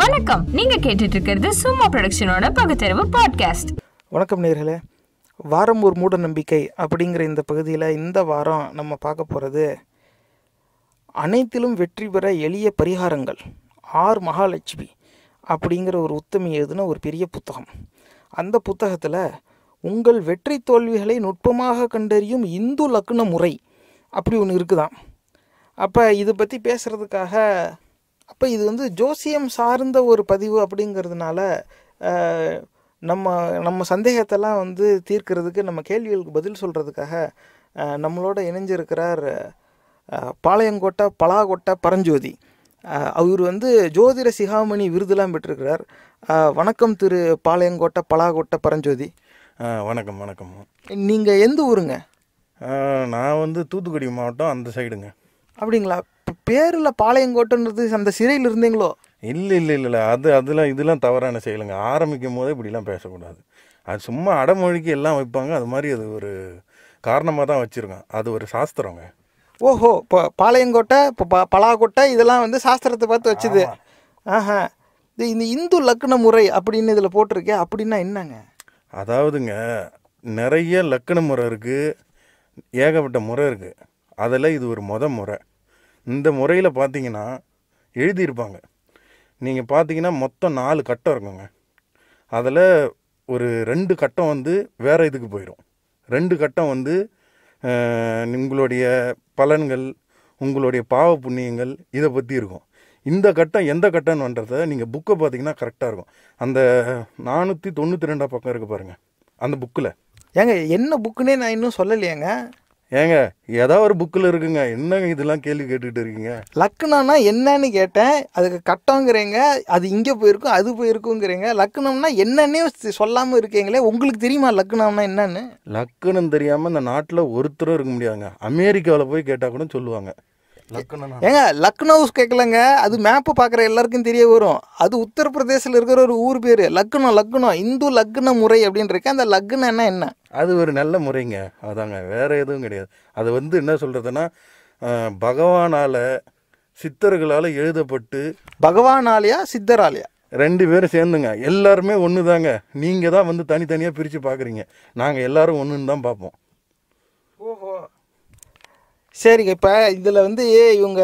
வணக்கம் நீங்க கேட்டுட்டு இருக்கிறது சும்மா ப்ரொடக்ஷனோட பகுத்தறிவு பாட்காஸ்ட் வணக்கம் நேர்களே வாரம் ஒரு மூட நம்பிக்கை அப்படிங்கிற இந்த பகுதியில் இந்த வாரம் நம்ம பார்க்க போகிறது அனைத்திலும் வெற்றி பெற எளிய பரிகாரங்கள் ஆர் மகாலட்சுமி அப்படிங்கிற ஒரு உத்தமி எழுதுன ஒரு பெரிய புத்தகம் அந்த புத்தகத்தில் உங்கள் வெற்றி தோல்விகளை நுட்பமாக கண்டறியும் இந்து லக்ன முறை அப்படி ஒன்று இருக்குதான் அப்போ இதை பற்றி பேசுகிறதுக்காக அப்போ இது வந்து ஜோசியம் சார்ந்த ஒரு பதிவு அப்படிங்கிறதுனால நம்ம நம்ம சந்தேகத்தெல்லாம் வந்து தீர்க்கிறதுக்கு நம்ம கேள்விகளுக்கு பதில் சொல்கிறதுக்காக நம்மளோட இணைஞ்சிருக்கிறார் பாளையங்கோட்டை பலாகோட்டை பரஞ்சோதி அவர் வந்து ஜோதிட சிகாமணி விருதுலாம் பெற்றிருக்கிறார் வணக்கம் திரு பாளையங்கோட்டை பலாகோட்டை பரஞ்சோதி வணக்கம் வணக்கம் நீங்கள் எந்த ஊருங்க நான் வந்து தூத்துக்குடி மாவட்டம் அந்த சைடுங்க அப்படிங்களா பேரில் பாளையங்கோட்டைன்றது அந்த சிறையில் இருந்தீங்களோ இல்லை இல்லை இல்லை அது அதெல்லாம் இதெல்லாம் தவறான செயலுங்க ஆரம்பிக்கும் போதே இப்படிலாம் பேசக்கூடாது அது சும்மா அடமொழிக்கு எல்லாம் வைப்பாங்க அது மாதிரி அது ஒரு காரணமாக தான் வச்சுருக்கோம் அது ஒரு சாஸ்திரங்க ஓஹோ இப்போ பாளையங்கோட்டை இப்போ ப பலாக்கோட்டை இதெல்லாம் வந்து சாஸ்திரத்தை பார்த்து வச்சுது ஆஹா இது இந்த இந்து லக்கண முறை அப்படின்னு இதில் போட்டிருக்கே அப்படின்னா என்னங்க அதாவதுங்க நிறைய லக்கண முறை இருக்குது ஏகப்பட்ட முறை இருக்குது அதில் இது ஒரு மொதல் முறை இந்த முறையில் பார்த்தீங்கன்னா எழுதியிருப்பாங்க நீங்கள் பார்த்தீங்கன்னா மொத்தம் நாலு கட்டம் இருக்குங்க அதில் ஒரு ரெண்டு கட்டம் வந்து வேறு இதுக்கு போயிடும் ரெண்டு கட்டம் வந்து உங்களுடைய பலன்கள் உங்களுடைய பாவ புண்ணியங்கள் இதை பற்றி இருக்கும் இந்த கட்டம் எந்த கட்டம்ன்றத நீங்கள் புக்கை பார்த்தீங்கன்னா கரெக்டாக இருக்கும் அந்த நானூற்றி தொண்ணூற்றி ரெண்டாக பக்கம் இருக்குது பாருங்கள் அந்த புக்கில் ஏங்க என்ன புக்குன்னே நான் இன்னும் சொல்லலையேங்க ஏங்க ஏதோ ஒரு புக்கில் இருக்குங்க என்னங்க இதெல்லாம் கேள்வி கேட்டுட்டு இருக்கீங்க லக்னம்னா என்னன்னு கேட்டேன் அதுக்கு கட்டங்கிறீங்க அது இங்கே போயிருக்கும் அது போயிருக்குங்கிறீங்க லக்னம்னா என்னன்னே சொல்லாமல் இருக்கீங்களே உங்களுக்கு தெரியுமா லக்னம்னா என்னன்னு லக்னம் தெரியாமல் இந்த நாட்டில் ஒருத்தரும் இருக்க முடியாதுங்க அமெரிக்காவில் போய் கேட்டால் கூட சொல்லுவாங்க ஏங்க ஹவுஸ் கேட்கலங்க அது மேப்பு பார்க்குற எல்லாருக்கும் தெரிய வரும் அது உத்தரப்பிரதேசில் இருக்கிற ஒரு ஊர் பேர் லக்னம் லக்னம் இந்து லக்ன முறை அப்படின்னு இருக்கேன் அந்த லக்னம்னா என்ன அது ஒரு நல்ல முறைங்க அதாங்க வேறு எதுவும் கிடையாது அது வந்து என்ன சொல்கிறதுன்னா பகவானால் சித்தர்களால் எழுதப்பட்டு பகவானாலையா சித்தராலையா ரெண்டு பேரும் சேர்ந்துங்க எல்லாருமே ஒன்று தாங்க நீங்கள் தான் வந்து தனித்தனியாக பிரித்து பார்க்குறீங்க நாங்கள் எல்லோரும் ஒன்றுன்னு தான் பார்ப்போம் சரிங்க இப்போ இதில் வந்து இவங்க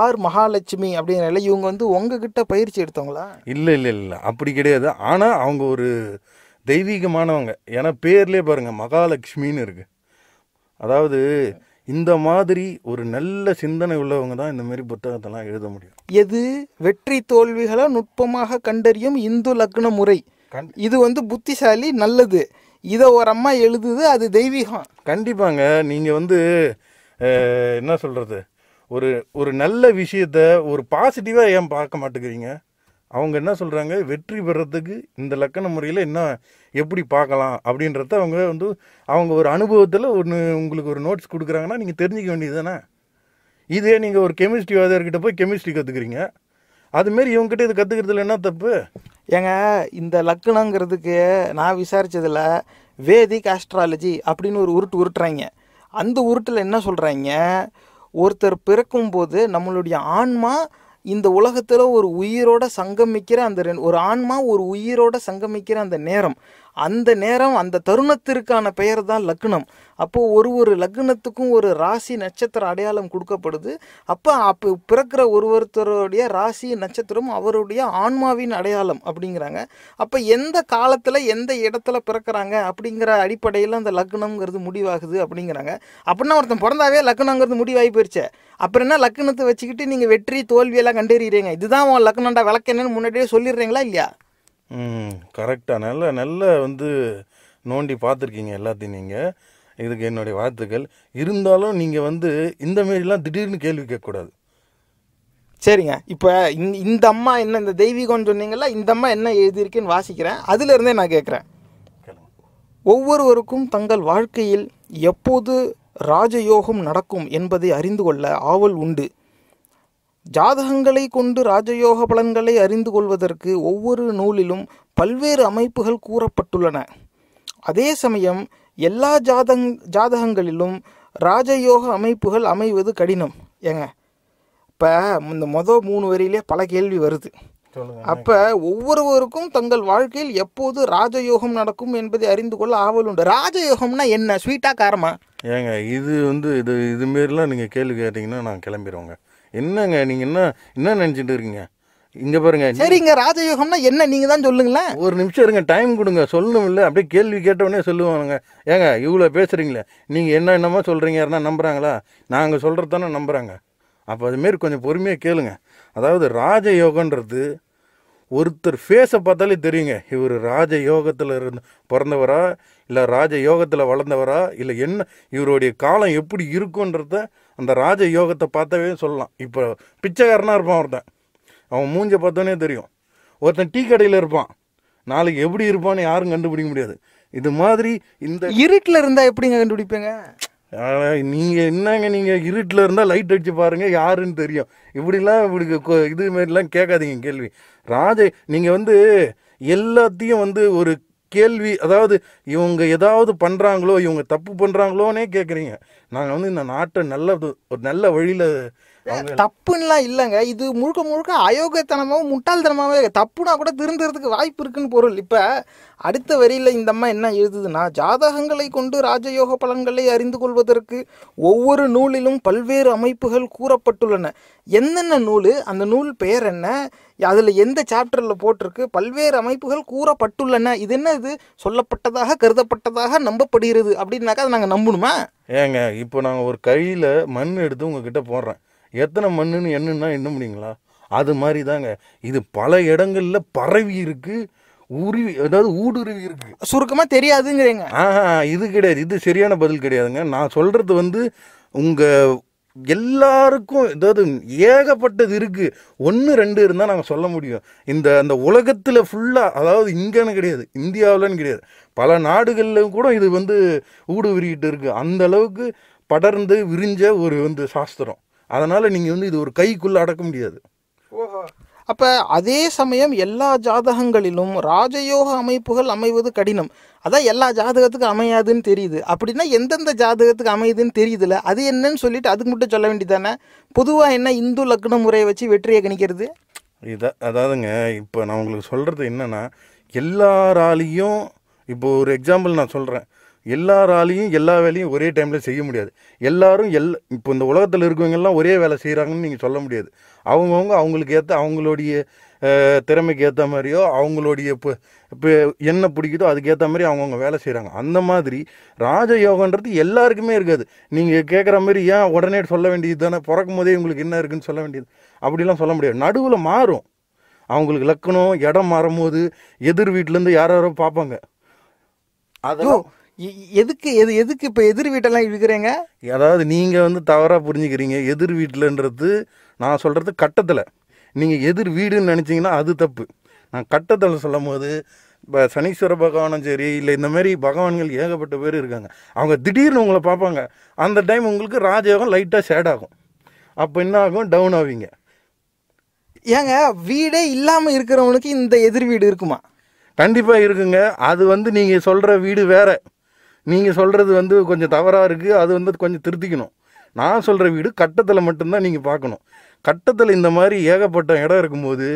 ஆர் மகாலட்சுமி அப்படிங்கிறனால இவங்க வந்து உங்ககிட்ட பயிற்சி எடுத்தவங்களா இல்லை இல்லை இல்லை அப்படி கிடையாது ஆனால் அவங்க ஒரு தெய்வீகமானவங்க ஏன்னா பேர்லேயே பாருங்கள் மகாலட்சுமின்னு இருக்குது அதாவது இந்த மாதிரி ஒரு நல்ல சிந்தனை உள்ளவங்க தான் இந்த மாதிரி புத்தகத்தெல்லாம் எழுத முடியும் எது வெற்றி தோல்விகளை நுட்பமாக கண்டறியும் இந்து லக்ன முறை இது வந்து புத்திசாலி நல்லது இதை ஒரு அம்மா எழுதுது அது தெய்வீகம் கண்டிப்பாங்க நீங்கள் வந்து என்ன சொல்கிறது ஒரு ஒரு நல்ல விஷயத்த ஒரு பாசிட்டிவாக ஏன் பார்க்க மாட்டேங்கிறீங்க அவங்க என்ன சொல்கிறாங்க வெற்றி பெறத்துக்கு இந்த லக்கண முறையில் என்ன எப்படி பார்க்கலாம் அப்படின்றத அவங்க வந்து அவங்க ஒரு அனுபவத்தில் ஒன்று உங்களுக்கு ஒரு நோட்ஸ் கொடுக்குறாங்கன்னா நீங்கள் தெரிஞ்சிக்க வேண்டியது தானே இதே நீங்கள் ஒரு கெமிஸ்ட்ரி வாதியார்கிட்ட போய் கெமிஸ்ட்ரி கற்றுக்குறீங்க அதுமாரி இவங்ககிட்ட இது கற்றுக்கிறதுல என்ன தப்பு ஏங்க இந்த லக்கணங்கிறதுக்கு நான் விசாரித்ததில் வேதிக் ஆஸ்ட்ராலஜி அப்படின்னு ஒரு உருட்டு உருட்டுறாங்க அந்த உருட்டில் என்ன சொல்கிறாங்க ஒருத்தர் பிறக்கும்போது நம்மளுடைய ஆன்மா இந்த உலகத்தில் ஒரு உயிரோட சங்கமிக்கிற அந்த ஒரு ஆன்மா ஒரு உயிரோட சங்கமிக்கிற அந்த நேரம் அந்த நேரம் அந்த தருணத்திற்கான பெயர் தான் லக்னம் அப்போது ஒரு ஒரு லக்னத்துக்கும் ஒரு ராசி நட்சத்திர அடையாளம் கொடுக்கப்படுது அப்போ அப்போ பிறக்கிற ஒரு ஒருத்தருடைய ராசி நட்சத்திரம் அவருடைய ஆன்மாவின் அடையாளம் அப்படிங்கிறாங்க அப்போ எந்த காலத்தில் எந்த இடத்துல பிறக்கிறாங்க அப்படிங்கிற அடிப்படையில் அந்த லக்னங்கிறது முடிவாகுது அப்படிங்கிறாங்க அப்படின்னா ஒருத்தன் பிறந்தாவே லக்னங்கிறது முடிவாகி போயிடுச்சு அப்புறம் என்ன லக்னத்தை வச்சுக்கிட்டு நீங்கள் வெற்றி தோல்வியெல்லாம் கண்டறிகிறீங்க இதுதான் உன் லக்னண்டா என்னன்னு முன்னாடியே சொல்லிடுறீங்களா இல்லையா கரெக்டாக நல்ல நல்ல வந்து நோண்டி பார்த்துருக்கீங்க எல்லாத்தையும் நீங்கள் இதுக்கு என்னுடைய வாழ்த்துக்கள் இருந்தாலும் நீங்கள் வந்து இந்த மாரிலாம் திடீர்னு கேள்வி கேட்கக்கூடாது சரிங்க இப்போ இந்த அம்மா என்ன இந்த தெய்வீகம்னு சொன்னீங்கல்ல இந்த அம்மா என்ன எழுதியிருக்குன்னு வாசிக்கிறேன் அதுலேருந்தே நான் கேட்குறேன் ஒவ்வொருவருக்கும் தங்கள் வாழ்க்கையில் எப்போது ராஜயோகம் நடக்கும் என்பதை அறிந்து கொள்ள ஆவல் உண்டு ஜாதகங்களை கொண்டு ராஜயோக பலன்களை அறிந்து கொள்வதற்கு ஒவ்வொரு நூலிலும் பல்வேறு அமைப்புகள் கூறப்பட்டுள்ளன அதே சமயம் எல்லா ஜாதங் ஜாதகங்களிலும் ராஜயோக அமைப்புகள் அமைவது கடினம் ஏங்க இப்போ இந்த மொதல் மூணு வரையிலே பல கேள்வி வருது அப்போ ஒவ்வொருவருக்கும் தங்கள் வாழ்க்கையில் எப்போது ராஜயோகம் நடக்கும் என்பதை அறிந்து கொள்ள ஆவல் உண்டு ராஜயோகம்னா என்ன ஸ்வீட்டாக காரமா ஏங்க இது வந்து இது இதுமாரிலாம் நீங்கள் கேள்வி கேட்டிங்கன்னா நான் கிளம்பிடுவோங்க என்னங்க நீங்கள் என்ன என்ன நினைச்சிட்டு இருக்கீங்க இங்கே பாருங்க சரிங்க ராஜயோகம்னா என்ன நீங்கள் தான் சொல்லுங்களேன் ஒரு நிமிஷம் இருங்க டைம் கொடுங்க சொல்லணும் இல்லை அப்படியே கேள்வி கேட்டவொடனே சொல்லுவானுங்க ஏங்க இவ்வளோ பேசுகிறீங்களே நீங்கள் என்ன என்னமோ சொல்றீங்க யாருன்னா நம்புறாங்களா நாங்கள் சொல்கிறது தானே நம்புகிறாங்க அப்போ அதுமாரி கொஞ்சம் பொறுமையாக கேளுங்க அதாவது ராஜயோகன்றது ஒருத்தர் ஃபேஸை பார்த்தாலே தெரியுங்க இவர் ராஜ யோகத்தில் இருந்து பிறந்தவரா இல்லை ராஜ யோகத்தில் வளர்ந்தவரா இல்லை என்ன இவருடைய காலம் எப்படி இருக்குன்றத அந்த ராஜ யோகத்தை பார்த்தவே சொல்லலாம் இப்போ பிச்சைக்காரனாக இருப்பான் ஒருத்தன் அவன் மூஞ்ச பார்த்தோன்னே தெரியும் ஒருத்தன் டீ கடையில் இருப்பான் நாளைக்கு எப்படி இருப்பான்னு யாரும் கண்டுபிடிக்க முடியாது இது மாதிரி இந்த இருட்டில் இருந்தால் எப்படிங்க கண்டுபிடிப்பேங்க நீங்கள் என்னங்க நீங்கள் இருட்டில் இருந்தால் லைட் அடித்து பாருங்கள் யாருன்னு தெரியும் இப்படிலாம் இப்படி இது மாரிலாம் கேட்காதீங்க கேள்வி ராஜ நீங்கள் வந்து எல்லாத்தையும் வந்து ஒரு கேள்வி அதாவது இவங்க ஏதாவது பண்ணுறாங்களோ இவங்க தப்பு பண்ணுறாங்களோன்னே கேட்குறீங்க நாங்கள் வந்து இந்த நாட்டை நல்ல ஒரு நல்ல வழியில் தப்புன்னெலாம் இல்லைங்க இது முழுக்க முழுக்க அயோக்கியத்தனமாகவும் முட்டாள்தனமாகவே தப்புனா கூட திருந்துறதுக்கு வாய்ப்பு இருக்குன்னு பொருள் இப்போ அடுத்த வரியில் இந்த அம்மா என்ன எழுதுதுன்னா ஜாதகங்களை கொண்டு ராஜயோக பலன்களை அறிந்து கொள்வதற்கு ஒவ்வொரு நூலிலும் பல்வேறு அமைப்புகள் கூறப்பட்டுள்ளன என்னென்ன நூல் அந்த நூல் பெயர் என்ன அதில் எந்த சாப்டரில் போட்டிருக்கு பல்வேறு அமைப்புகள் கூறப்பட்டுள்ளன இது என்ன இது சொல்லப்பட்டதாக கருதப்பட்டதாக நம்பப்படுகிறது அப்படின்னாக்கா அதை நாங்கள் நம்பணுமா ஏங்க இப்போ நாங்கள் ஒரு கையில் மண் எடுத்து உங்ககிட்ட போடுறேன் எத்தனை மண்ணுன்னு என்னன்னா எண்ண முடியுங்களா அது மாதிரி தாங்க இது பல இடங்களில் பரவி இருக்குது உருவி அதாவது ஊடுருவி இருக்கு சுருக்கமாக தெரியாதுங்கிறீங்க இது கிடையாது இது சரியான பதில் கிடையாதுங்க நான் சொல்கிறது வந்து உங்கள் எல்லாருக்கும் அதாவது ஏகப்பட்டது இருக்குது ஒன்று ரெண்டு இருந்தால் நாங்கள் சொல்ல முடியும் இந்த அந்த உலகத்தில் ஃபுல்லாக அதாவது இங்கேன்னு கிடையாது இந்தியாவிலன்னு கிடையாது பல நாடுகளிலும் கூட இது வந்து ஊடுருவிக்கிட்டு இருக்குது அந்த அளவுக்கு படர்ந்து விரிஞ்ச ஒரு வந்து சாஸ்திரம் அதனால் நீங்கள் வந்து இது ஒரு கைக்குள்ளே அடக்க முடியாது அப்போ அதே சமயம் எல்லா ஜாதகங்களிலும் ராஜயோக அமைப்புகள் அமைவது கடினம் அதான் எல்லா ஜாதகத்துக்கும் அமையாதுன்னு தெரியுது அப்படின்னா எந்தெந்த ஜாதகத்துக்கு அமையுதுன்னு தெரியுதுல அது என்னன்னு சொல்லிட்டு அதுக்கு மட்டும் சொல்ல வேண்டியதானே பொதுவாக என்ன இந்து லக்ன முறையை வச்சு வெற்றியை கணிக்கிறது இதை அதாவதுங்க இப்போ நான் உங்களுக்கு சொல்கிறது என்னென்னா எல்லாராலையும் இப்போ ஒரு எக்ஸாம்பிள் நான் சொல்கிறேன் எல்லாராலையும் எல்லா வேலையும் ஒரே டைமில் செய்ய முடியாது எல்லாரும் எல் இப்போ இந்த உலகத்தில் இருக்கவங்கெல்லாம் ஒரே வேலை செய்கிறாங்கன்னு நீங்கள் சொல்ல முடியாது அவங்கவுங்க அவங்களுக்கு ஏற்ற அவங்களுடைய திறமைக்கு ஏற்ற மாதிரியோ அவங்களுடைய இப்போ இப்போ என்ன பிடிக்குதோ அதுக்கேற்ற மாதிரி அவங்கவுங்க வேலை செய்கிறாங்க அந்த மாதிரி ராஜயோகன்றது எல்லாருக்குமே இருக்காது நீங்கள் கேட்குற மாதிரி ஏன் உடனே சொல்ல வேண்டியது தானே பிறக்கும் போதே உங்களுக்கு என்ன இருக்குன்னு சொல்ல வேண்டியது அப்படிலாம் சொல்ல முடியாது நடுவில் மாறும் அவங்களுக்கு லக்கணம் இடம் மாறும்போது எதிர் வீட்டிலேருந்து யாரோ பார்ப்பாங்க அதுவும் எதுக்கு எது எதுக்கு இப்போ எதிர் வீட்டெல்லாம் இருக்கிறீங்க அதாவது நீங்கள் வந்து தவறாக புரிஞ்சுக்கிறீங்க எதிர் வீட்டில்ன்றது நான் சொல்கிறது கட்டத்தில் நீங்கள் எதிர் வீடுன்னு நினச்சிங்கன்னா அது தப்பு நான் கட்டத்தில் சொல்லும் போது இப்போ சனீஸ்வர பகவானும் சரி இல்லை இந்த மாதிரி பகவான்கள் ஏகப்பட்ட பேர் இருக்காங்க அவங்க திடீர்னு உங்களை பார்ப்பாங்க அந்த டைம் உங்களுக்கு ராஜயோகம் லைட்டாக ஷேட் ஆகும் அப்போ என்ன ஆகும் டவுன் ஆவீங்க ஏங்க வீடே இல்லாமல் இருக்கிறவங்களுக்கு இந்த எதிர் வீடு இருக்குமா கண்டிப்பாக இருக்குங்க அது வந்து நீங்கள் சொல்கிற வீடு வேறு நீங்கள் சொல்கிறது வந்து கொஞ்சம் தவறாக இருக்குது அது வந்து கொஞ்சம் திருத்திக்கணும் நான் சொல்கிற வீடு கட்டத்தில் மட்டும்தான் நீங்கள் பார்க்கணும் கட்டத்தில் இந்த மாதிரி ஏகப்பட்ட இடம் இருக்கும்போது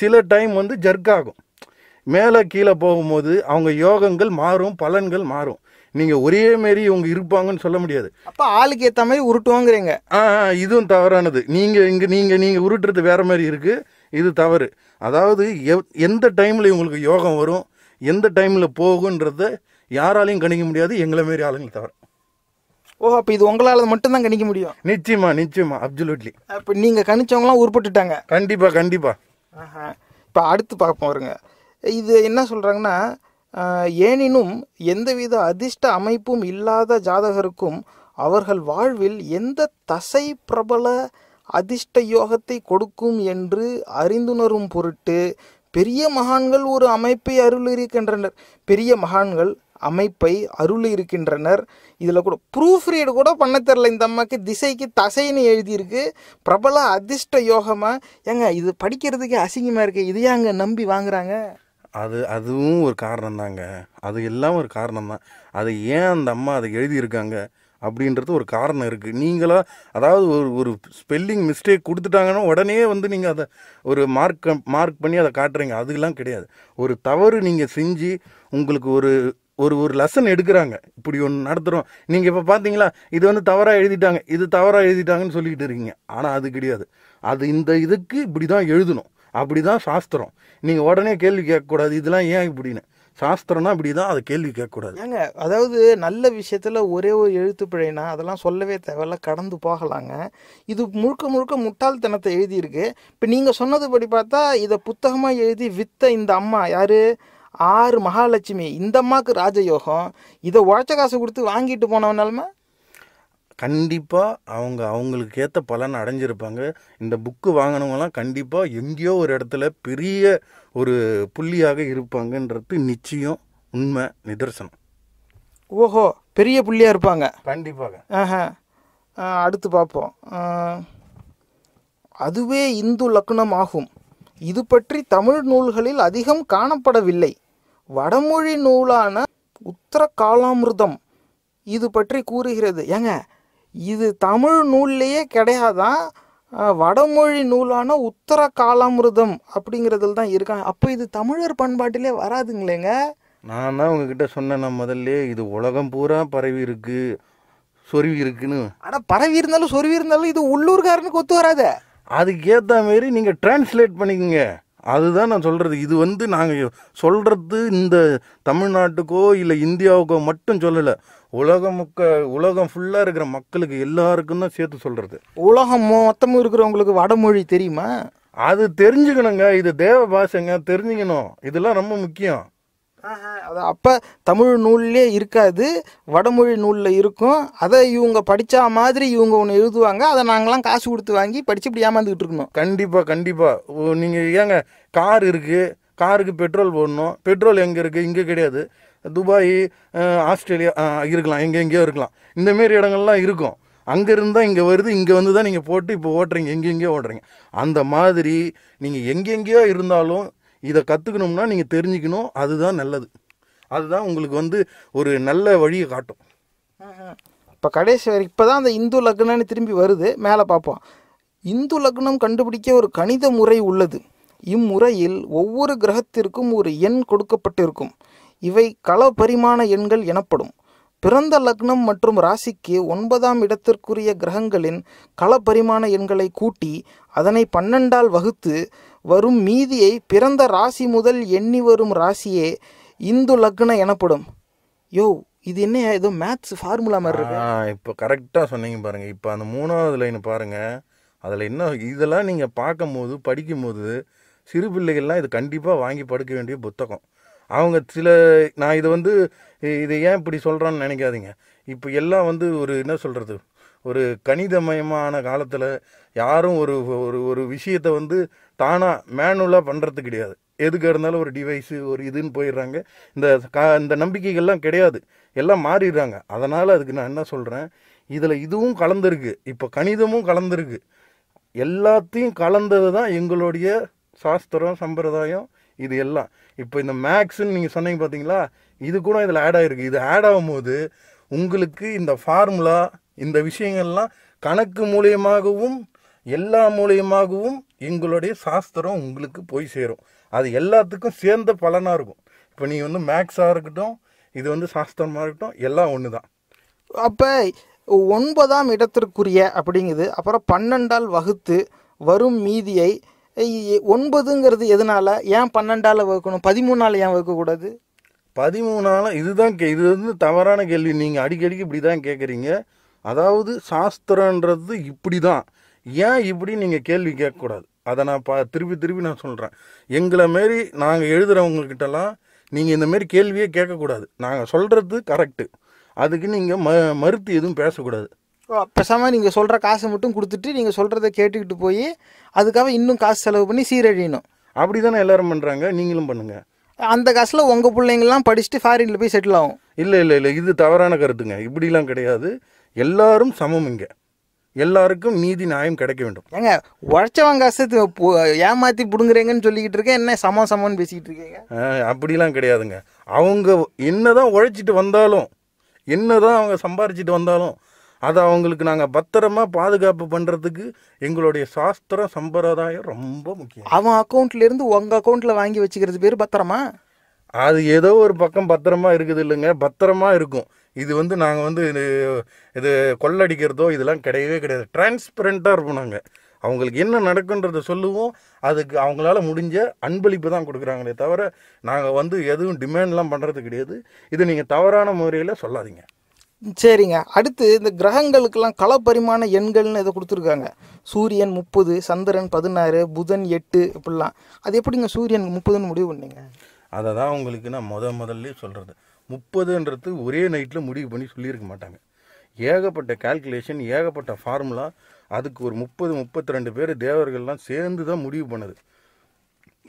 சில டைம் வந்து ஜர்க் ஆகும் மேலே கீழே போகும்போது அவங்க யோகங்கள் மாறும் பலன்கள் மாறும் நீங்கள் ஒரே மாரி இவங்க இருப்பாங்கன்னு சொல்ல முடியாது அப்போ ஆளுக்கு ஏற்ற மாதிரி உருட்டுவாங்கிறீங்க ஆ இதுவும் தவறானது நீங்கள் இங்கே நீங்கள் நீங்கள் உருட்டுறது வேறு மாதிரி இருக்குது இது தவறு அதாவது எந்த டைமில் இவங்களுக்கு யோகம் வரும் எந்த டைமில் போகுன்றதை யாராலையும் கணிக்க முடியாது எங்களை மாரி ஆளுங்க தவிர ஓ அப்போ இது உங்களால் மட்டும்தான் கணிக்க முடியும் நிச்சயமா நிச்சயமா அப்சுலூட்லி அப்போ நீங்கள் கணிச்சவங்களாம் உருப்பட்டுட்டாங்க கண்டிப்பாக கண்டிப்பாக இப்போ அடுத்து பார்ப்போம் வருங்க இது என்ன சொல்கிறாங்கன்னா ஏனினும் எந்தவித அதிர்ஷ்ட அமைப்பும் இல்லாத ஜாதகருக்கும் அவர்கள் வாழ்வில் எந்த தசை பிரபல அதிர்ஷ்ட யோகத்தை கொடுக்கும் என்று அறிந்துணரும் பொருட்டு பெரிய மகான்கள் ஒரு அமைப்பை அருள் இருக்கின்றனர் பெரிய மகான்கள் அமைப்பை அருள் இருக்கின்றனர் இதில் கூட ப்ரூஃப் ரீடு கூட பண்ண தெரில இந்த அம்மாவுக்கு திசைக்கு தசைன்னு எழுதியிருக்கு பிரபல அதிர்ஷ்ட யோகமாக ஏங்க இது படிக்கிறதுக்கு அசிங்கமாக இருக்குது இதையே அங்கே நம்பி வாங்குறாங்க அது அதுவும் ஒரு காரணம் தாங்க அது எல்லாம் ஒரு காரணம் தான் அது ஏன் அந்த அம்மா அதை எழுதியிருக்காங்க அப்படின்றது ஒரு காரணம் இருக்குது நீங்களாக அதாவது ஒரு ஒரு ஸ்பெல்லிங் மிஸ்டேக் கொடுத்துட்டாங்கன்னா உடனே வந்து நீங்கள் அதை ஒரு மார்க் மார்க் பண்ணி அதை காட்டுறீங்க அதுலாம் கிடையாது ஒரு தவறு நீங்கள் செஞ்சு உங்களுக்கு ஒரு ஒரு ஒரு லெசன் எடுக்கிறாங்க இப்படி ஒன்று நடத்துகிறோம் நீங்கள் இப்போ பார்த்தீங்களா இது வந்து தவறாக எழுதிட்டாங்க இது தவறாக எழுதிட்டாங்கன்னு சொல்லிக்கிட்டு இருக்கீங்க ஆனால் அது கிடையாது அது இந்த இதுக்கு இப்படி தான் எழுதணும் அப்படி தான் சாஸ்திரம் நீங்கள் உடனே கேள்வி கேட்கக்கூடாது இதெல்லாம் ஏன் இப்படின்னு சாஸ்திரம்னா இப்படி தான் அதை கேள்வி கேட்கக்கூடாது ஏங்க அதாவது நல்ல விஷயத்தில் ஒரே ஒரு எழுத்து பிழைனா அதெல்லாம் சொல்லவே தேவையில்ல கடந்து போகலாங்க இது முழுக்க முழுக்க முட்டாள்தனத்தை எழுதியிருக்கு இப்போ நீங்கள் சொன்னது படி பார்த்தா இதை புத்தகமாக எழுதி வித்த இந்த அம்மா யார் ஆறு மகாலட்சுமி இந்த அம்மாவுக்கு ராஜயோகம் இதை உழைச்ச காசு கொடுத்து வாங்கிட்டு போனவனாலுமே கண்டிப்பாக அவங்க அவங்களுக்கு ஏற்ற பலன் அடைஞ்சிருப்பாங்க இந்த புக்கு வாங்கினவங்களாம் கண்டிப்பாக எங்கேயோ ஒரு இடத்துல பெரிய ஒரு புள்ளியாக இருப்பாங்கன்றது நிச்சயம் உண்மை நிதர்சனம் ஓஹோ பெரிய புள்ளியாக இருப்பாங்க கண்டிப்பாக ஆஹா அடுத்து பார்ப்போம் அதுவே இந்து லக்னம் ஆகும் இது பற்றி தமிழ் நூல்களில் அதிகம் காணப்படவில்லை வடமொழி நூலான உத்தர காலாமிருதம் இது பற்றி கூறுகிறது ஏங்க இது தமிழ் நூல்லையே கிடையாதான் வடமொழி நூலான உத்தர காலாமிருதம் அப்படிங்கிறதுல தான் இருக்காங்க அப்போ இது தமிழர் பண்பாட்டிலே வராதுங்களேங்க நான் தான் உங்ககிட்ட சொன்னேன் முதல்ல இது உலகம் பூரா பரவி இருக்கு சொருவி இருக்குன்னு ஆனால் பரவி இருந்தாலும் சொருவி இருந்தாலும் இது உள்ளூர்காரனுக்கு ஒத்து வராத அதுக்கேற்ற மாரி நீங்கள் டிரான்ஸ்லேட் பண்ணிக்கோங்க அதுதான் நான் சொல்கிறது இது வந்து நாங்கள் சொல்கிறது இந்த தமிழ்நாட்டுக்கோ இல்லை இந்தியாவுக்கோ மட்டும் சொல்லலை உலகம் முக்க உலகம் ஃபுல்லாக இருக்கிற மக்களுக்கு எல்லாருக்கும் தான் சேர்த்து சொல்கிறது உலகம் மொத்தமும் இருக்கிறவங்களுக்கு வடமொழி தெரியுமா அது தெரிஞ்சுக்கணுங்க இது தேவ பாஷைங்க தெரிஞ்சுக்கணும் இதெல்லாம் ரொம்ப முக்கியம் அது அப்போ தமிழ் நூல்லே இருக்காது வடமொழி நூலில் இருக்கும் அதை இவங்க படித்தா மாதிரி இவங்க ஒன்று எழுதுவாங்க அதை நாங்களாம் காசு கொடுத்து வாங்கி படித்து இப்படி ஏமாந்துக்கிட்டு இருக்கணும் கண்டிப்பாக கண்டிப்பாக நீங்கள் ஏங்க கார் இருக்குது காருக்கு பெட்ரோல் போடணும் பெட்ரோல் எங்கே இருக்குது இங்கே கிடையாது துபாய் ஆஸ்திரேலியா இருக்கலாம் எங்கே எங்கேயோ இருக்கலாம் இந்தமாரி இடங்கள்லாம் இருக்கும் அங்கே இருந்தால் இங்கே வருது இங்கே வந்து தான் நீங்கள் போட்டு இப்போ ஓட்டுறீங்க எங்கெங்கேயோ ஓட்டுறீங்க அந்த மாதிரி நீங்கள் எங்கெங்கேயோ இருந்தாலும் இதை கற்றுக்கணும்னா நீங்கள் தெரிஞ்சுக்கணும் அதுதான் நல்லது அதுதான் உங்களுக்கு வந்து ஒரு நல்ல வழியை காட்டும் இப்போ கடைசி வரை இப்போ தான் அந்த இந்து லக்னம்னு திரும்பி வருது மேலே பார்ப்போம் இந்து லக்னம் கண்டுபிடிக்க ஒரு கணித முறை உள்ளது இம்முறையில் ஒவ்வொரு கிரகத்திற்கும் ஒரு எண் கொடுக்கப்பட்டிருக்கும் இவை கள பரிமாண எண்கள் எனப்படும் பிறந்த லக்னம் மற்றும் ராசிக்கு ஒன்பதாம் இடத்திற்குரிய கிரகங்களின் களப்பரிமாண எண்களை கூட்டி அதனை பன்னெண்டால் வகுத்து வரும் மீதியை பிறந்த ராசி முதல் எண்ணி வரும் ராசியே இந்து லக்னம் எனப்படும் யோ இது என்ன ஏதோ மேத்ஸ் ஃபார்முலா மாதிரி இருக்கு இப்போ கரெக்டாக சொன்னீங்க பாருங்கள் இப்போ அந்த மூணாவது லைன் பாருங்கள் அதில் என்ன இதெல்லாம் நீங்கள் பார்க்கும்போது படிக்கும்போது சிறு பிள்ளைகள்லாம் இது கண்டிப்பாக வாங்கி படுக்க வேண்டிய புத்தகம் அவங்க சில நான் இது வந்து இதை ஏன் இப்படி சொல்கிறான்னு நினைக்காதீங்க இப்போ எல்லாம் வந்து ஒரு என்ன சொல்கிறது ஒரு கணிதமயமான காலத்தில் யாரும் ஒரு ஒரு ஒரு விஷயத்தை வந்து தானாக மேனுவலாக பண்ணுறது கிடையாது எதுக்காக இருந்தாலும் ஒரு டிவைஸு ஒரு இதுன்னு போயிடுறாங்க இந்த கா இந்த நம்பிக்கைகள்லாம் கிடையாது எல்லாம் மாறிடுறாங்க அதனால் அதுக்கு நான் என்ன சொல்கிறேன் இதில் இதுவும் கலந்துருக்கு இப்போ கணிதமும் கலந்துருக்கு எல்லாத்தையும் கலந்தது தான் எங்களுடைய சாஸ்திரம் சம்பிரதாயம் இது எல்லாம் இப்போ இந்த மேக்ஸ்ன்னு நீங்கள் சொன்னீங்க பார்த்தீங்களா இது கூட இதில் ஆட் ஆகிருக்கு இது ஆட் ஆகும்போது உங்களுக்கு இந்த ஃபார்முலா இந்த விஷயங்கள்லாம் கணக்கு மூலியமாகவும் எல்லா மூலியமாகவும் எங்களுடைய சாஸ்திரம் உங்களுக்கு போய் சேரும் அது எல்லாத்துக்கும் சேர்ந்த பலனாக இருக்கும் இப்போ நீங்கள் வந்து மேக்ஸாக இருக்கட்டும் இது வந்து சாஸ்திரமாக இருக்கட்டும் எல்லாம் ஒன்று தான் அப்போ ஒன்பதாம் இடத்திற்குரிய அப்படிங்குது அப்புறம் பன்னெண்டால் வகுத்து வரும் மீதியை ஒன்பதுங்கிறது எதனால ஏன் பன்னெண்டால் வகுக்கணும் பதிமூணால் ஏன் வகுக்கக்கூடாது பதிமூணால் இதுதான் இது வந்து தவறான கேள்வி நீங்கள் அடிக்கடிக்கு இப்படி தான் கேட்குறீங்க அதாவது சாஸ்திரன்றது இப்படி தான் ஏன் இப்படி நீங்கள் கேள்வி கேட்கக்கூடாது அதை நான் பா திருப்பி திருப்பி நான் சொல்கிறேன் எங்களை மாரி நாங்கள் எழுதுகிறவங்கக்கிட்டலாம் நீங்கள் இந்தமாரி கேள்வியே கேட்கக்கூடாது நாங்கள் சொல்கிறது கரெக்டு அதுக்கு நீங்கள் ம மறுத்து எதுவும் பேசக்கூடாது பேசாமல் நீங்கள் சொல்கிற காசை மட்டும் கொடுத்துட்டு நீங்கள் சொல்கிறத கேட்டுக்கிட்டு போய் அதுக்காக இன்னும் காசு செலவு பண்ணி சீரழியணும் அப்படி தானே எல்லாரும் பண்ணுறாங்க நீங்களும் பண்ணுங்கள் அந்த காசில் உங்கள் பிள்ளைங்கள்லாம் படிச்சுட்டு ஃபாரினில் போய் செட்டில் ஆகும் இல்லை இல்லை இல்லை இது தவறான கருத்துங்க இப்படிலாம் கிடையாது எல்லாரும் சமம் இங்கே எல்லாருக்கும் நீதி நியாயம் கிடைக்க வேண்டும் ஏங்க உழைச்சவன் காசு ஏமாற்றி பிடுங்குறீங்கன்னு சொல்லிக்கிட்டு இருக்கேன் என்ன சமம் சமம்னு பேசிக்கிட்டு இருக்கீங்க அப்படிலாம் கிடையாதுங்க அவங்க என்ன தான் உழைச்சிட்டு வந்தாலும் என்ன தான் அவங்க சம்பாரிச்சிட்டு வந்தாலும் அதை அவங்களுக்கு நாங்கள் பத்திரமாக பாதுகாப்பு பண்ணுறதுக்கு எங்களுடைய சாஸ்திர சம்பிரதாயம் ரொம்ப முக்கியம் அவன் அக்கௌண்ட்லேருந்து உங்கள் அக்கௌண்ட்டில் வாங்கி வச்சுக்கிறது பேர் பத்திரமா அது ஏதோ ஒரு பக்கம் பத்திரமா இருக்குது இல்லைங்க பத்திரமா இருக்கும் இது வந்து நாங்கள் வந்து இது இது கொள்ளடிக்கிறதோ இதெல்லாம் கிடையவே கிடையாது டிரான்ஸ்பரண்ட்டாக இருப்போம் நாங்கள் அவங்களுக்கு என்ன நடக்குன்றத சொல்லுவோம் அதுக்கு அவங்களால முடிஞ்ச அன்பளிப்பு தான் கொடுக்குறாங்களே தவிர நாங்கள் வந்து எதுவும் டிமேண்ட்லாம் பண்ணுறது கிடையாது இது நீங்கள் தவறான முறையில் சொல்லாதீங்க சரிங்க அடுத்து இந்த கிரகங்களுக்கெல்லாம் களப்பரிமாண எண்கள்னு இதை கொடுத்துருக்காங்க சூரியன் முப்பது சந்திரன் பதினாறு புதன் எட்டு இப்படிலாம் அது எப்படிங்க சூரியன் முப்பதுன்னு முடிவு பண்ணீங்க அதை தான் உங்களுக்கு நான் முத முதல்ல சொல்கிறது முப்பதுன்றது ஒரே நைட்டில் முடிவு பண்ணி சொல்லியிருக்க மாட்டாங்க ஏகப்பட்ட கால்குலேஷன் ஏகப்பட்ட ஃபார்முலா அதுக்கு ஒரு முப்பது முப்பத்தி ரெண்டு பேர் தேவர்கள்லாம் சேர்ந்து தான் முடிவு பண்ணுது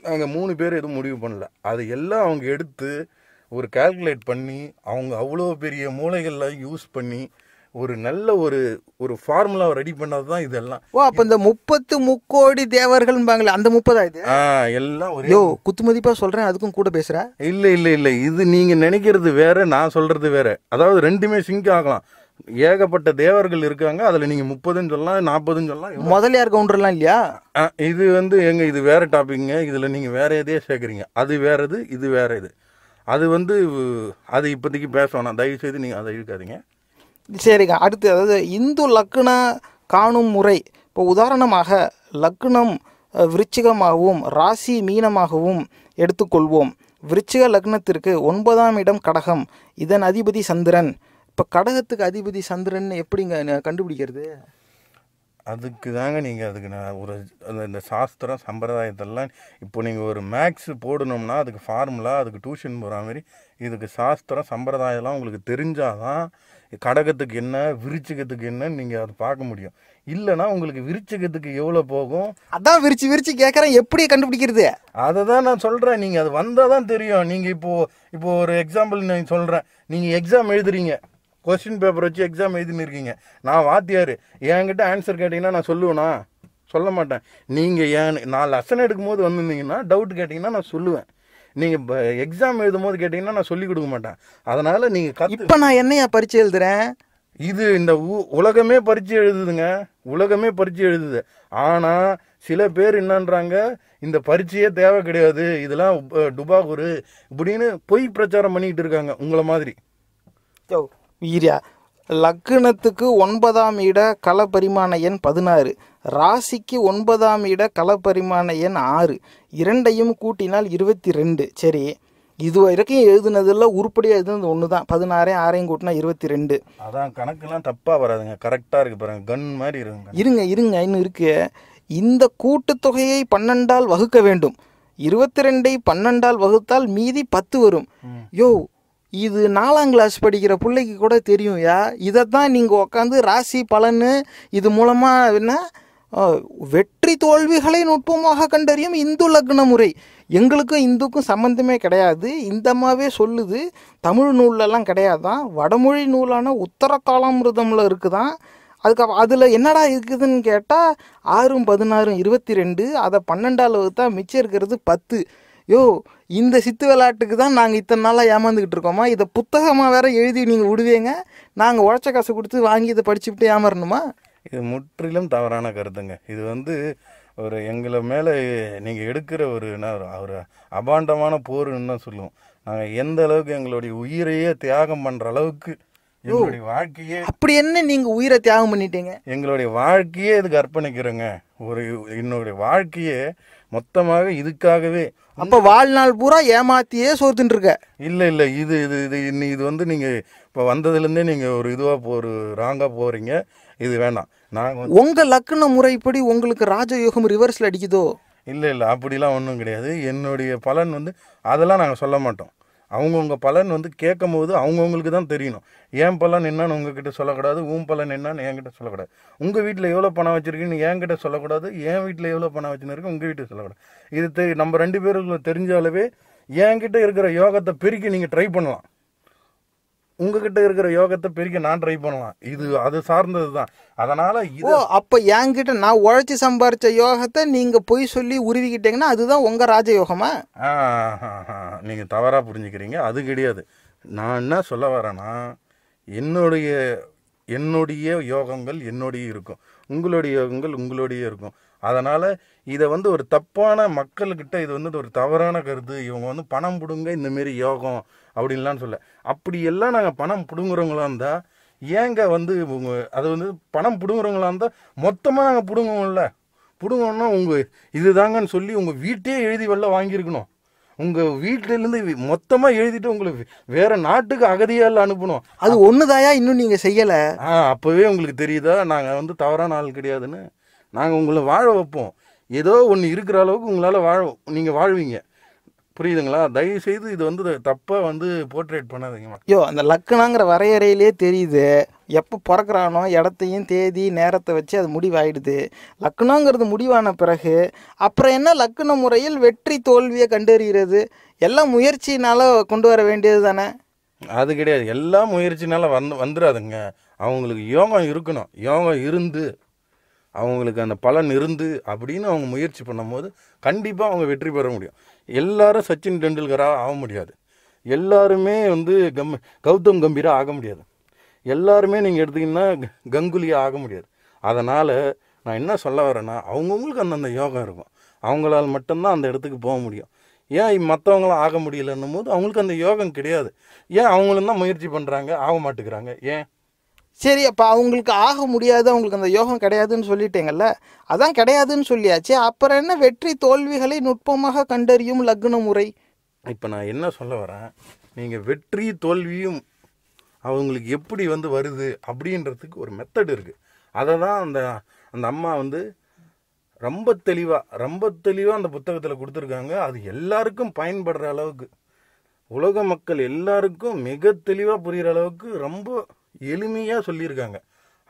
நாங்கள் மூணு பேர் எதுவும் முடிவு பண்ணல அது எல்லாம் அவங்க எடுத்து ஒரு கால்குலேட் பண்ணி அவங்க அவ்வளோ பெரிய மூளைகள்லாம் யூஸ் பண்ணி ஒரு நல்ல ஒரு ஒரு ஃபார்முலா ரெடி பண்ணது தான் இதெல்லாம் ஓ அப்போ இந்த முப்பத்து முக்கோடி தேவர்கள்பாங்களே அந்த முப்பதா இது ஆ எல்லாம் ஒரு யோ குத்துமதிப்பா சொல்கிறேன் அதுக்கும் கூட பேசுற இல்லை இல்லை இல்லை இது நீங்கள் நினைக்கிறது வேற நான் சொல்கிறது வேற அதாவது ரெண்டுமே சிங்க் ஆகலாம் ஏகப்பட்ட தேவர்கள் இருக்காங்க அதில் நீங்கள் முப்பதுன்னு சொல்லலாம் நாற்பதுன்னு சொல்லலாம் முதலியார் கவுண்டர்லாம் இல்லையா இது வந்து எங்க இது வேற டாபிக்ங்க இதில் நீங்கள் வேற எதையே சேர்க்குறீங்க அது வேற இது இது வேற இது அது வந்து அது இப்போதைக்கு வேணாம் தயவுசெய்து நீங்கள் அதை இழுக்காதீங்க சரிங்க அடுத்து அதாவது இந்து லக்ன காணும் முறை இப்போ உதாரணமாக லக்னம் விருச்சிகமாகவும் ராசி மீனமாகவும் எடுத்துக்கொள்வோம் விருச்சிக லக்னத்திற்கு ஒன்பதாம் இடம் கடகம் இதன் அதிபதி சந்திரன் இப்போ கடகத்துக்கு அதிபதி சந்திரன் எப்படிங்க கண்டுபிடிக்கிறது அதுக்கு தாங்க நீங்கள் அதுக்கு நான் ஒரு இந்த சாஸ்திரம் சம்பிரதாயத்தெல்லாம் இப்போ நீங்கள் ஒரு மேக்ஸ் போடணும்னா அதுக்கு ஃபார்முலா அதுக்கு டியூஷன் போகிற மாதிரி இதுக்கு சாஸ்திரம் சம்பிரதாயம்லாம் உங்களுக்கு தெரிஞ்சால் தான் கடகத்துக்கு என்ன விரிச்சுக்கிறதுக்கு என்னன்னு நீங்கள் அதை பார்க்க முடியும் இல்லைனா உங்களுக்கு விரிச்சுக்கிறதுக்கு எவ்வளோ போகும் அதான் விரிச்சு விரிச்சு கேட்குறேன் எப்படி கண்டுபிடிக்கிறது அதை தான் நான் சொல்கிறேன் நீங்கள் அது வந்தால் தான் தெரியும் நீங்கள் இப்போது இப்போது ஒரு எக்ஸாம்பிள் நான் சொல்கிறேன் நீங்கள் எக்ஸாம் எழுதுறீங்க கொஸ்டின் பேப்பர் வச்சு எக்ஸாம் எழுதினிருக்கீங்க நான் வாத்தியார் என்கிட்ட ஆன்சர் கேட்டிங்கன்னா நான் சொல்லுவேண்ணா சொல்ல மாட்டேன் நீங்கள் ஏன் நான் லெசன் எடுக்கும்போது வந்திருந்தீங்கன்னா டவுட் கேட்டிங்கன்னா நான் சொல்லுவேன் நீங்கள் எக்ஸாம் எழுதும் போது கேட்டிங்கன்னா நான் சொல்லிக் கொடுக்க மாட்டேன் அதனால் நீங்கள் இப்போ நான் என்னையா பரிச்சு எழுதுறேன் இது இந்த உலகமே பரிச்சு எழுதுதுங்க உலகமே பரிச்சு எழுதுது ஆனால் சில பேர் என்னன்றாங்க இந்த பரிச்சையே தேவை கிடையாது இதெல்லாம் டுபாகூர் இப்படின்னு பொய் பிரச்சாரம் பண்ணிக்கிட்டு இருக்காங்க உங்களை மாதிரி வீரியா லக்னத்துக்கு ஒன்பதாம் இட கலப்பரிமாண எண் பதினாறு ராசிக்கு ஒன்பதாம் இட பரிமாண எண் ஆறு இரண்டையும் கூட்டினால் இருபத்தி ரெண்டு சரி இது வரைக்கும் எழுதுனதில் உருப்படியாக எழுதுனது ஒன்று தான் பதினாறையும் ஆறையும் கூட்டினா இருபத்தி ரெண்டு அதான் கணக்குலாம் தப்பாக வராதுங்க கரெக்டாக இருக்கு பாருங்க கன் மாதிரி இருங்க இருங்க இருங்க இன்னும் இருக்கு இந்த கூட்டுத்தொகையை பன்னெண்டால் வகுக்க வேண்டும் இருபத்தி ரெண்டை பன்னெண்டால் வகுத்தால் மீதி பத்து வரும் யோ இது நாலாம் கிளாஸ் படிக்கிற பிள்ளைக்கு கூட யா இதை தான் நீங்கள் உட்காந்து ராசி பலன் இது மூலமாக என்ன வெற்றி தோல்விகளை நுட்பமாக கண்டறியும் இந்து லக்ன முறை எங்களுக்கும் இந்துக்கும் சம்மந்தமே கிடையாது இந்தமாவே சொல்லுது தமிழ் கிடையாது கிடையாதான் வடமொழி நூலான உத்தர காலாமிருதமில் தான் அதுக்கு அதில் என்னடா இருக்குதுன்னு கேட்டால் ஆறும் பதினாறும் இருபத்தி ரெண்டு அதை பன்னெண்டாவது தான் மிச்சம் இருக்கிறது பத்து யோ இந்த சித்து விளையாட்டுக்கு தான் நாங்கள் இத்தனை நாளாக ஏமாந்துக்கிட்டு இருக்கோமா இதை புத்தகமாக வேற எழுதி நீங்கள் விடுவீங்க நாங்கள் உழைச்ச காசு கொடுத்து வாங்கி இதை படிச்சுக்கிட்டு ஏமாறணுமா இது முற்றிலும் தவறான கருத்துங்க இது வந்து ஒரு எங்களை மேலே நீங்கள் எடுக்கிற ஒரு என்ன ஒரு அபாண்டமான போருன்னு தான் சொல்லுவோம் நாங்கள் எந்த அளவுக்கு எங்களுடைய உயிரையே தியாகம் பண்ணுற அளவுக்கு எங்களுடைய வாழ்க்கையே அப்படி என்ன நீங்கள் உயிரை தியாகம் பண்ணிட்டீங்க எங்களுடைய வாழ்க்கையே இதுக்கு அர்ப்பணிக்கிறோங்க ஒரு என்னுடைய வாழ்க்கையே மொத்தமாக இதுக்காகவே அப்ப வாழ்நாள் பூரா ஏமாத்தியே சோத்துட்டு இருக்க இல்லை இல்லை இது இது இது இது வந்து நீங்கள் இப்போ வந்ததுலேருந்தே நீங்கள் ஒரு இதுவாக போ ஒரு ராங்காக போகிறீங்க இது வேணாம் நான் உங்கள் லக்ன முறைப்படி உங்களுக்கு ராஜயோகம் ரிவர்ஸில் அடிக்குதோ இல்லை இல்லை அப்படிலாம் ஒன்றும் கிடையாது என்னுடைய பலன் வந்து அதெல்லாம் நாங்கள் சொல்ல மாட்டோம் அவங்கவுங்க பலன் வந்து கேட்கும் போது அவங்கவுங்களுக்கு தான் தெரியணும் ஏன் பலன் என்னன்னு உங்ககிட்ட சொல்லக்கூடாது உன் பலன் என்னன்னு என்கிட்ட சொல்லக்கூடாது உங்கள் வீட்டில் எவ்வளோ பணம் வச்சுருக்கீன்னு என்கிட்ட சொல்லக்கூடாது என் வீட்டில் எவ்வளோ பணம் வச்சுன்னு உங்கள் வீட்டில் சொல்லக்கூடாது இது நம்ம ரெண்டு பேருக்குள்ள தெரிஞ்சாலவே என்கிட்ட இருக்கிற யோகத்தை பெருக்கி நீங்கள் ட்ரை பண்ணலாம் உங்ககிட்ட இருக்கிற யோகத்தை பெரிய நான் ட்ரை பண்ணலாம் இது அது சார்ந்தது தான் அதனால இது அப்ப என்கிட்ட நான் உழைச்சி சம்பாரிச்ச யோகத்தை நீங்க பொய் சொல்லி உருவிக்கிட்டீங்கன்னா அதுதான் உங்க ராஜயோகமா நீங்க தவறா புரிஞ்சுக்கிறீங்க அது கிடையாது நான் என்ன சொல்ல வரேன்னா என்னுடைய என்னுடைய யோகங்கள் என்னுடைய இருக்கும் உங்களுடைய யோகங்கள் உங்களுடைய இருக்கும் அதனால் இதை வந்து ஒரு தப்பான மக்கள்கிட்ட இது வந்து ஒரு தவறான கருத்து இவங்க வந்து பணம் பிடுங்க இந்தமாரி யோகம் அப்படின்லாம் சொல்ல அப்படியெல்லாம் நாங்கள் பணம் பிடுங்குறவங்களா இருந்தால் ஏங்க வந்து அது வந்து பணம் பிடுங்குறவங்களா இருந்தால் மொத்தமாக நாங்கள் பிடுங்குவோம்ல பிடுங்கணும்னா உங்கள் இது தாங்கன்னு சொல்லி உங்கள் வீட்டே எழுதி வெளில வாங்கியிருக்கணும் உங்கள் வீட்டிலேருந்து மொத்தமாக எழுதிட்டு உங்களுக்கு வேறு நாட்டுக்கு அகதியால் அனுப்பணும் அது ஒன்று தாயா இன்னும் நீங்கள் செய்யலை ஆ அப்போவே உங்களுக்கு தெரியுதா நாங்கள் வந்து தவறான ஆள் கிடையாதுன்னு நாங்கள் உங்களை வாழ வைப்போம் ஏதோ ஒன்று இருக்கிற அளவுக்கு உங்களால் வாழ நீங்கள் வாழ்வீங்க புரியுதுங்களா தயவு செய்து இது வந்து தப்பாக வந்து போர்ட்ரேட் பண்ணாதீங்க ஐயோ அந்த லக்னாங்கிற வரையறையிலே தெரியுது எப்போ பிறக்கிறானோ இடத்தையும் தேதி நேரத்தை வச்சு அது முடிவாயிடுது லக்னோங்கிறது முடிவான பிறகு அப்புறம் என்ன லக்ன முறையில் வெற்றி தோல்வியை கண்டறிகிறது எல்லாம் முயற்சினால கொண்டு வர வேண்டியது தானே அது கிடையாது எல்லா முயற்சினால வந்து வந்துடாதுங்க அவங்களுக்கு யோகம் இருக்கணும் யோகம் இருந்து அவங்களுக்கு அந்த பலன் இருந்து அப்படின்னு அவங்க முயற்சி பண்ணும்போது கண்டிப்பாக அவங்க வெற்றி பெற முடியும் எல்லாரும் சச்சின் டெண்டுல்கராக ஆக முடியாது எல்லாருமே வந்து கம் கௌதம் கம்பீராக ஆக முடியாது எல்லாருமே நீங்கள் எடுத்திங்கன்னா கங்குலியாக ஆக முடியாது அதனால் நான் என்ன சொல்ல வரேன்னா அவங்கவுங்களுக்கு அந்தந்த யோகம் இருக்கும் அவங்களால் மட்டும்தான் அந்த இடத்துக்கு போக முடியும் ஏன் மற்றவங்களாம் ஆக முடியலன்னும் போது அவங்களுக்கு அந்த யோகம் கிடையாது ஏன் அவங்களும் தான் முயற்சி பண்ணுறாங்க ஆக மாட்டேங்கிறாங்க ஏன் சரி அப்போ அவங்களுக்கு ஆக முடியாது அவங்களுக்கு அந்த யோகம் கிடையாதுன்னு சொல்லிட்டேங்கல்ல அதான் கிடையாதுன்னு சொல்லியாச்சு அப்புறம் என்ன வெற்றி தோல்விகளை நுட்பமாக கண்டறியும் லக்ன முறை இப்போ நான் என்ன சொல்ல வரேன் நீங்கள் வெற்றி தோல்வியும் அவங்களுக்கு எப்படி வந்து வருது அப்படின்றதுக்கு ஒரு மெத்தட் இருக்குது அதை தான் அந்த அந்த அம்மா வந்து ரொம்ப தெளிவாக ரொம்ப தெளிவாக அந்த புத்தகத்தில் கொடுத்துருக்காங்க அது எல்லாருக்கும் பயன்படுற அளவுக்கு உலக மக்கள் எல்லாருக்கும் மிக தெளிவாக புரிகிற அளவுக்கு ரொம்ப எளிமையாக சொல்லியிருக்காங்க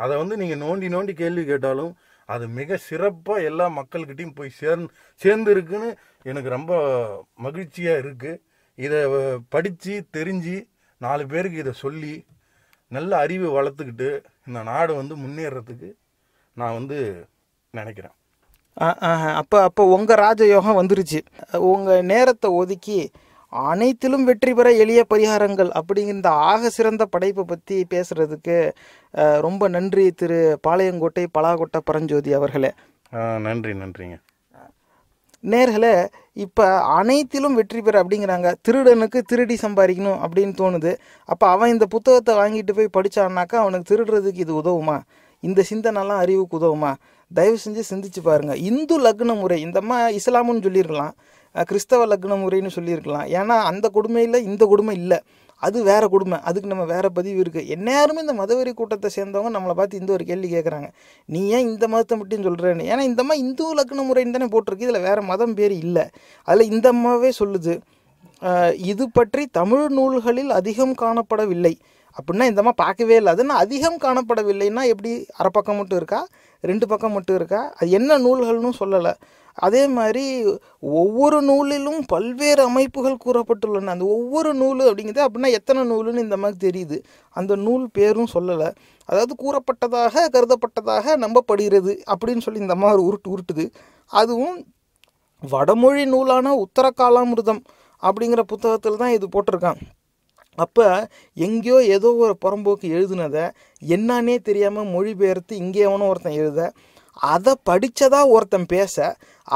அதை வந்து நீங்கள் நோண்டி நோண்டி கேள்வி கேட்டாலும் அது மிக சிறப்பாக எல்லா மக்கள்கிட்டையும் போய் சேர் சேர்ந்து இருக்குன்னு எனக்கு ரொம்ப மகிழ்ச்சியாக இருக்குது இதை படித்து தெரிஞ்சு நாலு பேருக்கு இதை சொல்லி நல்ல அறிவை வளர்த்துக்கிட்டு இந்த நாடு வந்து முன்னேறதுக்கு நான் வந்து நினைக்கிறேன் அப்போ அப்போ உங்கள் ராஜயோகம் வந்துருச்சு உங்கள் நேரத்தை ஒதுக்கி அனைத்திலும் வெற்றி பெற எளிய பரிகாரங்கள் அப்படிங்கிற ஆக சிறந்த படைப்பை பற்றி பேசுகிறதுக்கு ரொம்ப நன்றி திரு பாளையங்கோட்டை பலாகோட்டை பரஞ்சோதி அவர்களே நன்றி நன்றிங்க நேர்களே இப்போ அனைத்திலும் வெற்றி பெற அப்படிங்கிறாங்க திருடனுக்கு திருடி சம்பாதிக்கணும் அப்படின்னு தோணுது அப்போ அவன் இந்த புத்தகத்தை வாங்கிட்டு போய் படித்தான்னாக்கா அவனுக்கு திருடுறதுக்கு இது உதவுமா இந்த சிந்தனைலாம் அறிவுக்கு உதவுமா தயவு செஞ்சு சிந்திச்சு பாருங்கள் இந்து லக்ன முறை இந்தம்மா இஸ்லாமுன்னு சொல்லிடலாம் கிறிஸ்தவ லக்ன முறைன்னு சொல்லியிருக்கலாம் ஏன்னா அந்த கொடுமையில் இந்த கொடுமை இல்லை அது வேறு கொடுமை அதுக்கு நம்ம வேறு பதிவு இருக்குது எந்நேரமே இந்த மதவெறி கூட்டத்தை சேர்ந்தவங்க நம்மளை பார்த்து இந்த ஒரு கேள்வி கேட்குறாங்க நீ ஏன் இந்த மதத்தை மட்டும் சொல்கிறேன்னு ஏன்னா இந்த மாதிரி இந்து லக்ன முறைன்னு தானே போட்டிருக்கு இதில் வேறு மதம் பேர் இல்லை அதில் இந்த அம்மாவே சொல்லுது இது பற்றி தமிழ் நூல்களில் அதிகம் காணப்படவில்லை அப்படின்னா இந்த பார்க்கவே இல்லை அதுனா அதிகம் காணப்படவில்லைன்னா எப்படி அரை பக்கம் மட்டும் இருக்கா ரெண்டு பக்கம் மட்டும் இருக்கா அது என்ன நூல்கள்னு சொல்லலை அதே மாதிரி ஒவ்வொரு நூலிலும் பல்வேறு அமைப்புகள் கூறப்பட்டுள்ளன அந்த ஒவ்வொரு நூல் அப்படிங்கிறது அப்படின்னா எத்தனை நூலுன்னு இந்த மாதிரி தெரியுது அந்த நூல் பேரும் சொல்லலை அதாவது கூறப்பட்டதாக கருதப்பட்டதாக நம்பப்படுகிறது அப்படின்னு சொல்லி இந்த மாதிரி உருட்டு உருட்டுது அதுவும் வடமொழி நூலான உத்தரகாலாமிருதம் அப்படிங்கிற புத்தகத்தில் தான் இது போட்டிருக்கான் அப்போ எங்கேயோ ஏதோ ஒரு புறம்போக்கு எழுதுனதை என்னன்னே தெரியாமல் மொழிபெயர்த்து இங்கே எவனோ ஒருத்தன் எழுத அதை படித்ததாக ஒருத்தன் பேச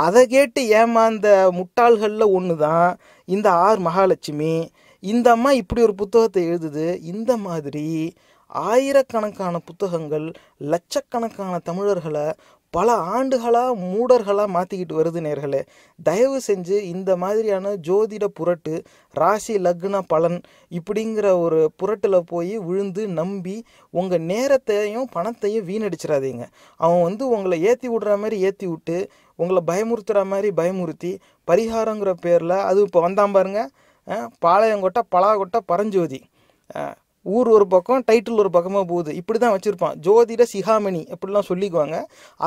அதை கேட்டு ஏமாந்த முட்டாள்களில் ஒன்று தான் இந்த ஆர் மகாலட்சுமி இந்த அம்மா இப்படி ஒரு புத்தகத்தை எழுதுது இந்த மாதிரி ஆயிரக்கணக்கான புத்தகங்கள் லட்சக்கணக்கான தமிழர்களை பல ஆண்டுகளாக மூடர்களாக மாற்றிக்கிட்டு வருது நேர்களே தயவு செஞ்சு இந்த மாதிரியான ஜோதிட புரட்டு ராசி லக்ன பலன் இப்படிங்கிற ஒரு புரட்டில் போய் விழுந்து நம்பி உங்கள் நேரத்தையும் பணத்தையும் வீணடிச்சிடாதீங்க அவன் வந்து உங்களை ஏற்றி விடுற மாதிரி ஏற்றி விட்டு உங்களை பயமுறுத்துகிற மாதிரி பயமுறுத்தி பரிகாரங்கிற பேரில் அது இப்போ வந்தான் பாருங்க பாளையங்கொட்டை பலாகொட்டை பரஞ்சோதி ஊர் ஒரு பக்கம் டைட்டில் ஒரு பக்கமாக போகுது இப்படி தான் வச்சுருப்பான் ஜோதிட சிகாமணி அப்படிலாம் சொல்லிக்குவாங்க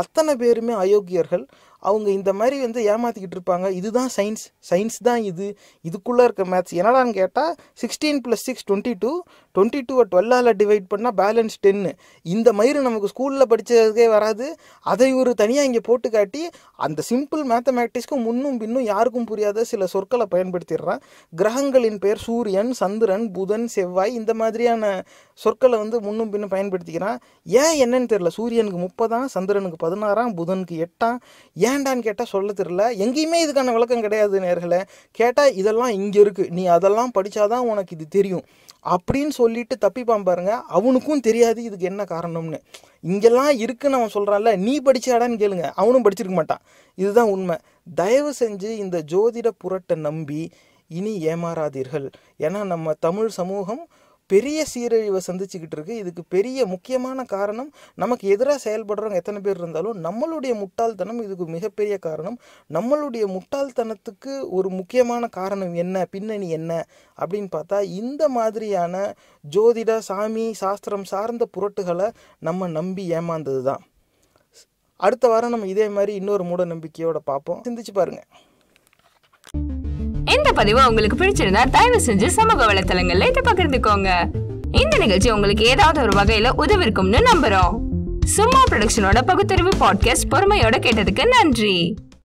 அத்தனை பேருமே அயோக்கியர்கள் அவங்க இந்த மாதிரி வந்து ஏமாற்றிக்கிட்டு இருப்பாங்க இதுதான் சயின்ஸ் சயின்ஸ் தான் இது இதுக்குள்ளே இருக்க மேத்ஸ் என்னடான்னு கேட்டால் sixteen plus six twenty two twenty டூவை டுவெல்லால் டிவைட் பண்ணால் பேலன்ஸ் டென்னு இந்த மாதிரி நமக்கு ஸ்கூலில் படித்ததுக்கே வராது அதை ஒரு தனியாக இங்கே போட்டு காட்டி அந்த சிம்பிள் மேத்தமேட்டிக்ஸ்க்கும் முன்னும் பின்னும் யாருக்கும் புரியாத சில சொற்களை பயன்படுத்திடுறான் கிரகங்களின் பெயர் சூரியன் சந்திரன் புதன் செவ்வாய் இந்த மாதிரியான சொற்களை வந்து முன்னும் பின்னும் பயன்படுத்திக்கிறான் ஏன் என்னன்னு தெரில சூரியனுக்கு முப்பதாம் சந்திரனுக்கு பதினாறாம் புதனுக்கு எட்டாம் ஏன் ஏண்டான்னு கேட்டால் சொல்ல தெரில எங்கேயுமே இதுக்கான விளக்கம் கிடையாது நேர்களை கேட்டால் இதெல்லாம் இங்கே இருக்குது நீ அதெல்லாம் படித்தாதான் உனக்கு இது தெரியும் அப்படின்னு சொல்லிட்டு தப்பிப்பான் பாருங்க அவனுக்கும் தெரியாது இதுக்கு என்ன காரணம்னு இங்கெல்லாம் இருக்குன்னு அவன் சொல்கிறான்ல நீ படிச்சாடான்னு கேளுங்க அவனும் படிச்சிருக்க மாட்டான் இதுதான் உண்மை தயவு செஞ்சு இந்த ஜோதிட புரட்டை நம்பி இனி ஏமாறாதீர்கள் ஏன்னா நம்ம தமிழ் சமூகம் பெரிய சீரழிவை சந்திச்சுக்கிட்டு இருக்குது இதுக்கு பெரிய முக்கியமான காரணம் நமக்கு எதிராக செயல்படுறவங்க எத்தனை பேர் இருந்தாலும் நம்மளுடைய முட்டாள்தனம் இதுக்கு மிகப்பெரிய காரணம் நம்மளுடைய முட்டாள்தனத்துக்கு ஒரு முக்கியமான காரணம் என்ன பின்னணி என்ன அப்படின்னு பார்த்தா இந்த மாதிரியான ஜோதிட சாமி சாஸ்திரம் சார்ந்த புரட்டுகளை நம்ம நம்பி ஏமாந்தது தான் அடுத்த வாரம் நம்ம இதே மாதிரி இன்னொரு மூட நம்பிக்கையோட பார்ப்போம் சிந்திச்சு பாருங்கள் இந்த பதிவு உங்களுக்கு பிடிச்சிருந்தா தயவு செஞ்சு சமூக வலைத்தளங்கள்ல இதை பகிர்ந்துக்கோங்க இந்த நிகழ்ச்சி உங்களுக்கு ஏதாவது ஒரு வகையில உதவிருக்கும்னு நம்புறோம் சும்மா ப்ரொடக்ஷனோட பகுத்தறிவு பாட்காஸ்ட் பொறுமையோட கேட்டதுக்கு நன்றி